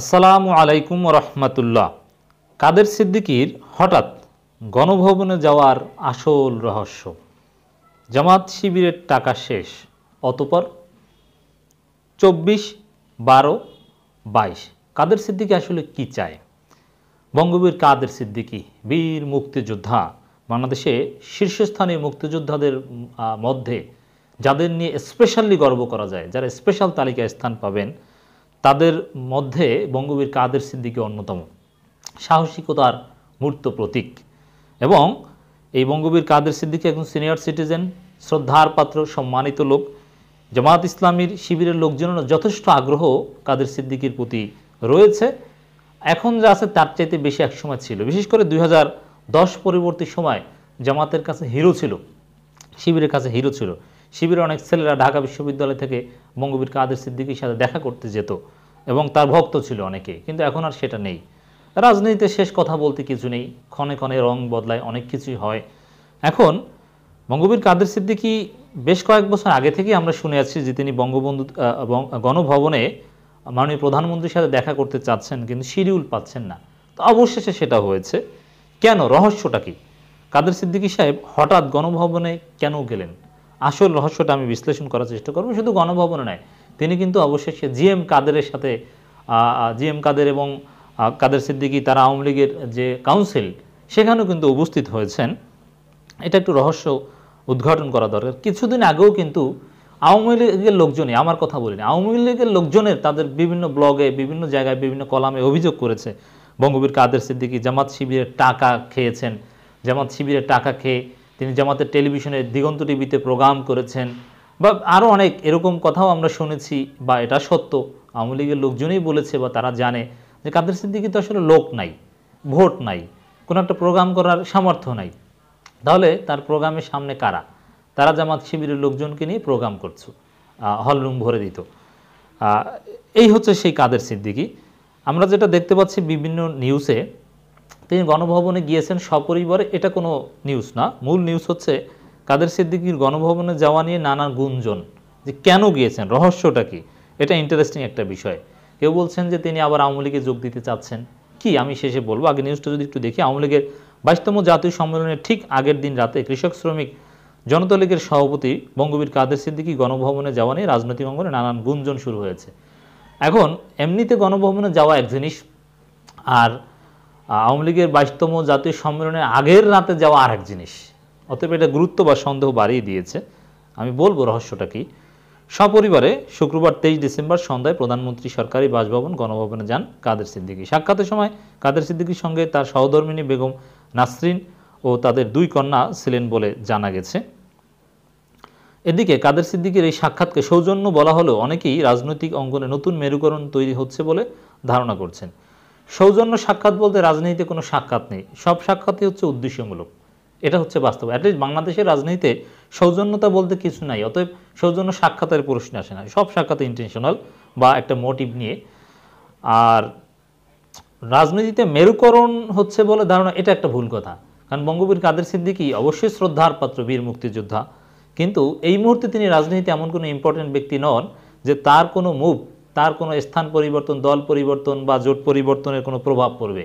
আসসালামু আলাইকুম রহমতুল্লাহ কাদের সিদ্দিকির হঠাৎ গণভবনে যাওয়ার আসল রহস্য জামাত শিবিরের টাকা শেষ অতপর চব্বিশ বারো বাইশ কাদের সিদ্দিকি আসলে কি চায় বঙ্গবীর কাদের সিদ্দিকি বীর মুক্তিযোদ্ধা বাংলাদেশে শীর্ষস্থানীয় মুক্তিযোদ্ধাদের মধ্যে যাদের নিয়ে স্পেশালি গর্ব করা যায় যারা স্পেশাল তালিকায় স্থান পাবেন তাদের মধ্যে বঙ্গবীর কাদের সিদ্দিকি অন্যতম সাহসিকতার মূর্ত প্রতীক এবং এই বঙ্গবীর কাদের সিদ্দিকি একজন সিনিয়র সিটিজেন শ্রদ্ধার পাত্র সম্মানিত লোক জামাত ইসলামীর শিবিরের লোকজনের যথেষ্ট আগ্রহ কাদের সিদ্দিকির প্রতি রয়েছে এখন যা আছে তার চাইতে বেশি একসময় ছিল বিশেষ করে দুই পরবর্তী সময় জামাতের কাছে হিরো ছিল শিবিরের কাছে হিরো ছিল শিবিরের অনেক ছেলেরা ঢাকা বিশ্ববিদ্যালয় থেকে বঙ্গবীর কাদের সিদ্দিকির সাথে দেখা করতে যেত এবং তার ভক্ত ছিল অনেকে কিন্তু এখন আর সেটা নেই রাজনীতিতে শেষ কথা বলতে কিছু নেই ক্ষণে ক্ষণে রং বদলায় অনেক কিছুই হয় এখন বঙ্গবীর কাদের সিদ্দিকি বেশ কয়েক বছর আগে থেকেই আমরা শুনে আছি যে তিনি বঙ্গবন্ধু গণভবনে মাননীয় প্রধানমন্ত্রীর সাথে দেখা করতে চাচ্ছেন কিন্তু শিডিউল পাচ্ছেন না তো অবশেষে সেটা হয়েছে কেন রহস্যটা কি কাদের সিদ্দিকী সাহেব হঠাৎ গণভবনে কেন গেলেন আসল রহস্যটা আমি বিশ্লেষণ করার চেষ্টা করবো শুধু গণভবনে নয় তিনি কিন্তু অবশেষে জি এম কাদেরের সাথে জি এম কাদের এবং কাদের সিদ্দিকি তারা আওয়ামী লীগের যে কাউন্সিল সেখানেও কিন্তু উপস্থিত হয়েছেন এটা একটু রহস্য উদ্ঘাটন করা দরকার কিছুদিন আগেও কিন্তু আওয়ামী লীগের লোকজনই আমার কথা বলিনি আওয়ামী লীগের লোকজনের তাদের বিভিন্ন ব্লগে বিভিন্ন জায়গায় বিভিন্ন কলামে অভিযোগ করেছে বঙ্গবীর কাদের সিদ্দিকি জামাত শিবিরের টাকা খেয়েছেন জামাত শিবিরের টাকা খেয়ে তিনি জামাতের টেলিভিশনে দিগন্ত টিভিতে প্রোগ্রাম করেছেন বা আরও অনেক এরকম কথাও আমরা শুনেছি বা এটা সত্য আওয়ামী লীগের লোকজনই বলেছে বা তারা জানে যে কাদের সিদ্দিকি তো আসলে লোক নাই ভোট নাই কোনো একটা প্রোগ্রাম করার সামর্থ্য নাই তাহলে তার প্রোগ্রামের সামনে কারা তারা জামাত শিবিরের লোকজনকে নিয়ে প্রোগ্রাম করছো হলরুম ভরে দিত এই হচ্ছে সেই কাদের সিদ্দিকি আমরা যেটা দেখতে পাচ্ছি বিভিন্ন নিউজে তিনি গণভবনে গিয়েছেন সপরিবারে এটা কোনো নিউজ না মূল নিউজ হচ্ছে কাদের সিদ্দিকির গণভবনে যাওয়া নিয়ে নানা গুঞ্জন যে কেন গিয়েছেন রহস্যটা কি এটা ইন্টারেস্টিং একটা বিষয় কেউ বলছেন যে তিনি আবার আওয়ামী লীগে যোগ দিতে চাচ্ছেন কি আমি শেষে বলবো আগে নিউজটা যদি একটু দেখি আওয়ামী লীগের বাইশতম জাতীয় সম্মেলনের ঠিক আগের দিন রাতে কৃষক শ্রমিক জনতা লীগের সভাপতি বঙ্গবীর কাদের সিদ্দিকি গণভবনে যাওয়া নিয়ে রাজনৈতিক অঙ্গনে নানান গুঞ্জন শুরু হয়েছে এখন এমনিতে গণভবনে যাওয়া এক জিনিস আর আওয়ামী লীগের বাইশতম জাতীয় সম্মেলনের আগের রাতে যাওয়া আর এক জিনিস অতএব এটা গুরুত্ব বা সন্দেহ বাড়িয়ে দিয়েছে আমি বলবো রহস্যটা কি সপরিবারে শুক্রবার তেইশ ডিসেম্বর সন্ধ্যায় প্রধানমন্ত্রী সরকারি বাসভবন গণভবনে যান কাদের সিদ্দিকী সাক্ষাতের সময় কাদের সিদ্দিকীর সঙ্গে তার সহধর্মিনী বেগম নাসরিন ও তাদের দুই কন্যা ছিলেন বলে জানা গেছে এদিকে কাদের সিদ্দিকীর এই সাক্ষাৎকে সৌজন্য বলা হলেও অনেকেই রাজনৈতিক অঙ্গনে নতুন মেরুকরণ তৈরি হচ্ছে বলে ধারণা করছেন সৌজন্য সাক্ষাৎ বলতে রাজনীতিতে কোনো সাক্ষাৎ নেই সব সাক্ষাৎই হচ্ছে উদ্দেশ্যমূলক এটা হচ্ছে বাস্তব অ্যাটলিস্ট বাংলাদেশের রাজনীতিতে সৌজন্যতা বলতে কিছু নাই অতএব সৌজন্য সাক্ষাতের প্রশ্ন আসে না সব সাক্ষাতে ইন্টেনশনাল বা একটা মোটিভ নিয়ে আর রাজনীতিতে মেরুকরণ হচ্ছে বলে ধারণা এটা একটা ভুল কথা কারণ বঙ্গবীর কাদের সিদ্দিকি অবশ্যই শ্রদ্ধার পাত্র বীর মুক্তিযোদ্ধা কিন্তু এই মুহূর্তে তিনি রাজনীতিতে এমন কোনো ইম্পর্টেন্ট ব্যক্তি নন যে তার কোনো মুভ তার কোনো স্থান পরিবর্তন দল পরিবর্তন বা জোট পরিবর্তনের কোনো প্রভাব পড়বে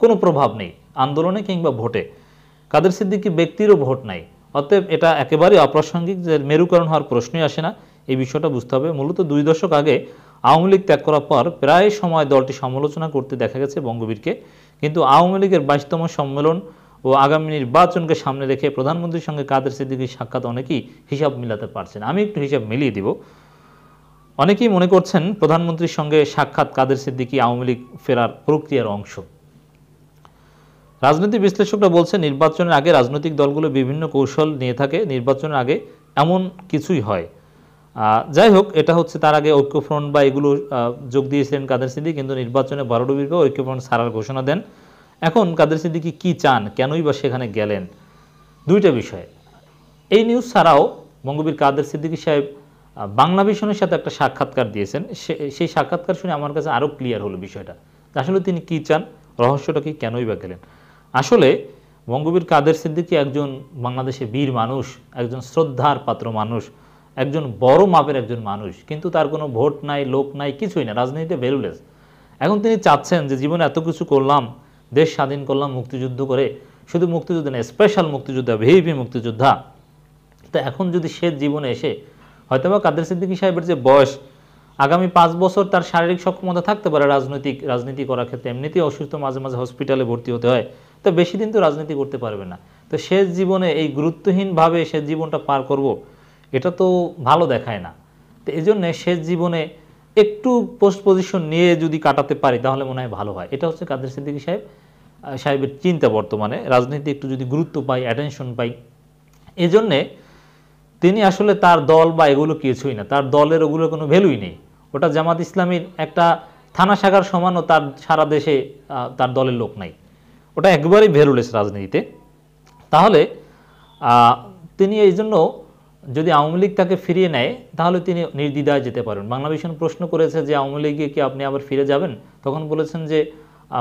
কোনো প্রভাব নেই আন্দোলনে কিংবা ভোটে কাদের সিদ্দিকি ব্যক্তিরও ভোট নাই অতএব এটা একেবারে অপ্রাসঙ্গিক যে মেরুকরণ হওয়ার প্রশ্নই আসে না এই বিষয়টা বুঝতে হবে মূলত দুই দশক আগে আওয়ামী লীগ ত্যাগ করার পর প্রায় সময় দলটি সমালোচনা করতে দেখা গেছে বঙ্গবীরকে কিন্তু আওয়ামী লীগের বাইশতম সম্মেলন ও আগামী নির্বাচনকে সামনে রেখে প্রধানমন্ত্রীর সঙ্গে কাদের সিদ্দিকির সাক্ষাৎ অনেকেই হিসাব মিলাতে পারছেন আমি একটু হিসাব মিলিয়ে দিব অনেকেই মনে করছেন প্রধানমন্ত্রীর সঙ্গে সাক্ষাৎ কাদের সিদ্দিকি আওয়ামী লীগ ফেরার প্রক্রিয়ার অংশ রাজনৈতিক বিশ্লেষকরা বলছেন নির্বাচনের আগে রাজনৈতিক দলগুলো বিভিন্ন কৌশল নিয়ে থাকে নির্বাচনের আগে এমন কিছুই হয় যাই হোক এটা হচ্ছে তার আগে ঐক্যফ্রন্ট বা এগুলো যোগ দিয়েছিলেন কাদের সিদ্দিক কিন্তু নির্বাচনে বারো ডুবির ঐক্যফ্রন্ট সারার ঘোষণা দেন এখন কাদের সিদ্দিকি কি চান কেনই বা সেখানে গেলেন দুইটা বিষয় এই নিউজ ছাড়াও বঙ্গবীর কাদের সিদ্দিকি সাহেব বাংলা ভীষণের সাথে একটা সাক্ষাৎকার দিয়েছেন সেই সাক্ষাৎকার শুনে আমার কাছে আরও ক্লিয়ার হলো বিষয়টা আসলে তিনি কী চান রহস্যটা কি কেনই বা গেলেন আসলে বঙ্গবীর কাদের সিদ্দিকি একজন বাংলাদেশে বীর মানুষ একজন শ্রদ্ধার পাত্র মানুষ একজন বড় মাপের একজন মানুষ কিন্তু তার কোনো ভোট নাই লোক নাই কিছুই না রাজনীতিতে ভ্যালুলেস এখন তিনি চাচ্ছেন যে জীবনে এত কিছু করলাম দেশ স্বাধীন করলাম মুক্তিযুদ্ধ করে শুধু মুক্তিযুদ্ধ না স্পেশাল মুক্তিযোদ্ধা ভিভিপি মুক্তিযোদ্ধা তা এখন যদি সে জীবনে এসে হয়তোবা কাদের সিদ্দিকী সাহেবের যে বয়স আগামী পাঁচ বছর তার শারীরিক সক্ষমতা থাকতে পারে রাজনৈতিক রাজনীতি করার ক্ষেত্রে এমনিতেই অসুস্থ মাঝে মাঝে হসপিটালে ভর্তি হতে হয় তো বেশি দিন তো রাজনীতি করতে পারবে না তো শেষ জীবনে এই গুরুত্বহীনভাবে শেষ জীবনটা পার করব এটা তো ভালো দেখায় না তো এই জন্যে শেষ জীবনে একটু পোস্ট পজিশন নিয়ে যদি কাটাতে পারি তাহলে মনে হয় ভালো হয় এটা হচ্ছে কাদের সিদ্দিকী সাহেব সাহেবের চিন্তা বর্তমানে রাজনীতি একটু যদি গুরুত্ব পাই অ্যাটেনশন পাই এজন্যে তিনি আসলে তার দল বা এগুলো কিছুই না তার দলের ওগুলো কোনো ভ্যালুই নেই ওটা জামাত ইসলামীর একটা থানা শাখার সমানও তার সারা দেশে তার দলের লোক নাই ওটা একবারেই ভ্যালুলেস রাজনীতিতে তাহলে তিনি এই জন্য যদি আওয়ামী লীগ তাকে ফিরিয়ে নেয় তাহলে তিনি নির্দ্বিধায় যেতে পারেন বাংলা ভীষণ প্রশ্ন করেছে যে আওয়ামী লীগে কি আপনি আবার ফিরে যাবেন তখন বলেছেন যে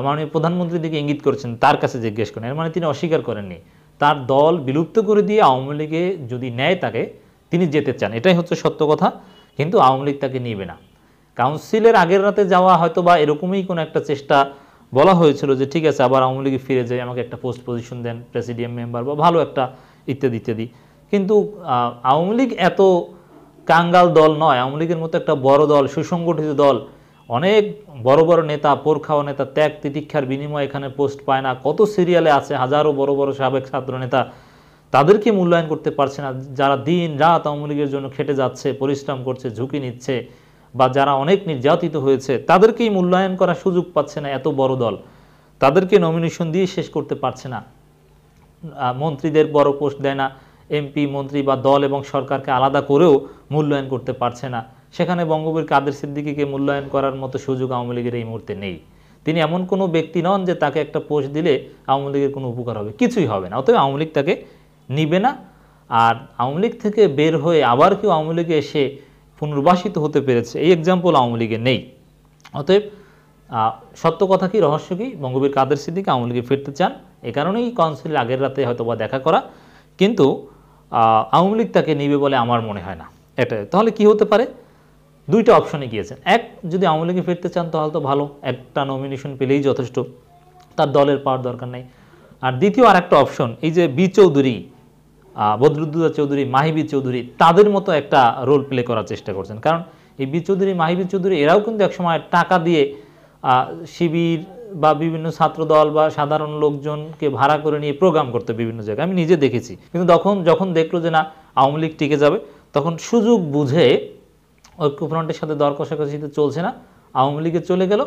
মাননীয় প্রধানমন্ত্রীর দিকে ইঙ্গিত করেছেন তার কাছে জিজ্ঞেস করেন এর মানে তিনি অস্বীকার করেননি তার দল বিলুপ্ত করে দিয়ে আওয়ামী লীগে যদি নেয় তাকে তিনি যেতে চান এটাই হচ্ছে সত্য কথা কিন্তু আওয়ামী লীগ তাকে নিবে না কাউন্সিলের আগের রাতে যাওয়া হয়তো বা এরকমই কোনো একটা চেষ্টা বলা হয়েছিল যে ঠিক আছে আবার আওয়ামী লীগে ফিরে যায় আমাকে একটা পোস্ট পজিশন দেন প্রেসিডিয়াম মেম্বার বা ভালো একটা ইত্যাদি ইত্যাদি কিন্তু আওয়ামী লীগ এত কাঙ্গাল দল নয় আওয়ামী লীগের মতো একটা বড় দল সুসংগঠিত দল অনেক বড় বড় নেতা পোরখাও নেতা ত্যাগ তিতিক্ষার বিনিময় এখানে পোস্ট পায় না কত সিরিয়ালে আছে হাজারো বড় বড় সাবেক ছাত্র নেতা তাদেরকে মূল্যায়ন করতে পারছে না যারা দিন রাত আওয়ামী লীগের জন্য খেটে যাচ্ছে পরিশ্রম করছে ঝুঁকি নিচ্ছে বা যারা অনেক নির্যাতিত হয়েছে তাদেরকেই মূল্যায়ন করার সুযোগ পাচ্ছে না এত বড় দল তাদেরকে নমিনেশন দিয়ে শেষ করতে পারছে না মন্ত্রীদের বড় পোস্ট দেয় না এমপি মন্ত্রী বা দল এবং সরকারকে আলাদা করেও মূল্যায়ন করতে পারছে না সেখানে বঙ্গবীর কাদের সিদ্দিকিকে মূল্যায়ন করার মতো সুযোগ আওয়ামী লীগের এই মুহূর্তে নেই তিনি এমন কোনো ব্যক্তি নন যে তাকে একটা পোস্ট দিলে আওয়ামী লীগের কোনো উপকার হবে কিছুই হবে না অতএব আওয়ামী লীগ তাকে নিবে না আর আওয়ামী লীগ থেকে বের হয়ে আবার কেউ আওয়ামী লীগে এসে পুনর্বাসিত হতে পেরেছে এই এক্সাম্পল আওয়ামী লীগে নেই অতএব সত্য কথা কি রহস্য কি বঙ্গবীর কাদের সিদ্দিক আওয়ামী লীগে ফিরতে চান এ কারণেই কাউন্সিলের আগের রাতে হয়তো বা দেখা করা কিন্তু আওয়ামী লীগ তাকে নিবে বলে আমার মনে হয় না এটা তাহলে কি হতে পারে দুইটা অপশনে গিয়েছেন এক যদি আওয়ামী লীগে ফিরতে চান তাহলে তো ভালো একটা নমিনেশন পেলেই যথেষ্ট তার দলের পাওয়ার দরকার নেই আর দ্বিতীয় আর একটা অপশন এই যে বি চৌধুরী বদরুদ্দুদা চৌধুরী মাহিবি চৌধুরী তাদের মতো একটা রোল প্লে করার চেষ্টা করছেন কারণ এই বি চৌধুরী মাহিবি চৌধুরী এরাও কিন্তু একসময় টাকা দিয়ে শিবির বা বিভিন্ন ছাত্র দল বা সাধারণ লোকজনকে ভাড়া করে নিয়ে প্রোগ্রাম করতে বিভিন্ন জায়গায় আমি নিজে দেখেছি কিন্তু তখন যখন দেখলো যে না আওয়ামী লীগ টিকে যাবে তখন সুযোগ বুঝে ঐক্যফ্রন্টের সাথে দর কষাকষিতে চলছে না আওয়ামী লীগে চলে গেল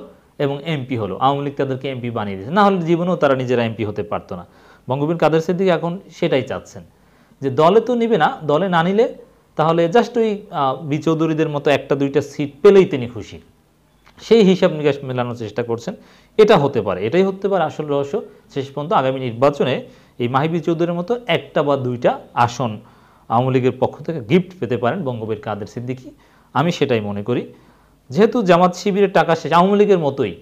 এবং এমপি হলো আওয়ামী লীগ তাদেরকে এমপি বানিয়ে দিয়েছে না হলে জীবনেও তারা নিজেরা এমপি হতে পারতো না বঙ্গবিন কাদের সিদ্দিক এখন সেটাই চাচ্ছেন যে দলে তো নিবে না দলে না নিলে তাহলে জাস্ট ওই বিচৌধুরীদের মতো একটা দুইটা সিট পেলেই তিনি খুশি সেই হিসাব নিকাশ মেলানোর চেষ্টা করছেন এটা হতে পারে এটাই হতে পারে আসল রহস্য শেষ পর্যন্ত আগামী নির্বাচনে এই মাহিবি চৌধুরীর মতো একটা বা দুইটা আসন আওয়ামী লীগের পক্ষ থেকে গিফট পেতে পারেন বঙ্গবীর কাদের সিদ্দিকী আমি সেটাই মনে করি যেহেতু জামাত শিবিরের টাকা শেষ আওয়ামী লীগের মতোই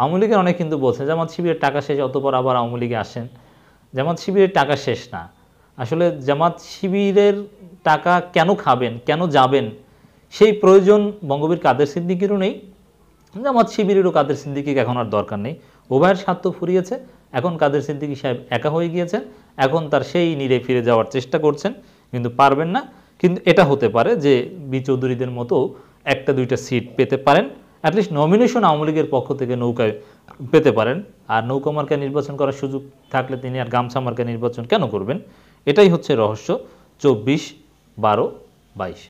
আওয়ামী লীগের অনেক কিন্তু বলছে জামাত শিবিরের টাকা শেষ অতপর আবার আওয়ামী লীগে আসেন জামাত শিবিরের টাকা শেষ না আসলে জামাত শিবিরের টাকা কেন খাবেন কেন যাবেন সেই প্রয়োজন বঙ্গবীর কাদের সিদ্দিকিরও নেই জামাত শিবিরেরও কাদের সিদ্দিকিকে এখন আর দরকার নেই উভয়ের স্বার্থ ফুরিয়েছে এখন কাদের সিদ্দিকি সাহেব একা হয়ে গিয়েছেন এখন তার সেই নিরে ফিরে যাওয়ার চেষ্টা করছেন কিন্তু পারবেন না কিন্তু এটা হতে পারে যে বি চৌধুরীদের মতো একটা দুইটা সিট পেতে পারেন অ্যাটলিস্ট নমিনেশন আওয়ামী লীগের পক্ষ থেকে নৌকায় পেতে পারেন আর নৌকা নির্বাচন করার সুযোগ থাকলে তিনি আর গামছা মার্কে নির্বাচন কেন করবেন এটাই হচ্ছে রহস্য চব্বিশ বারো বাইশ